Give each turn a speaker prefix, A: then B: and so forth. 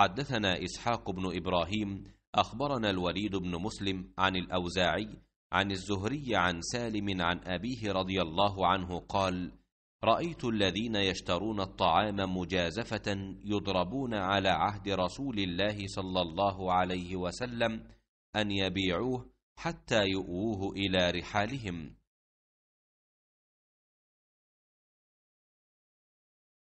A: حدثنا إسحاق بن إبراهيم أخبرنا الوليد بن مسلم عن الأوزاعي عن الزهري عن سالم عن أبيه رضي الله عنه قال رأيت الذين يشترون الطعام مجازفة يضربون على عهد رسول الله صلى الله عليه وسلم أن يبيعوه حتى يؤوه إلى رحالهم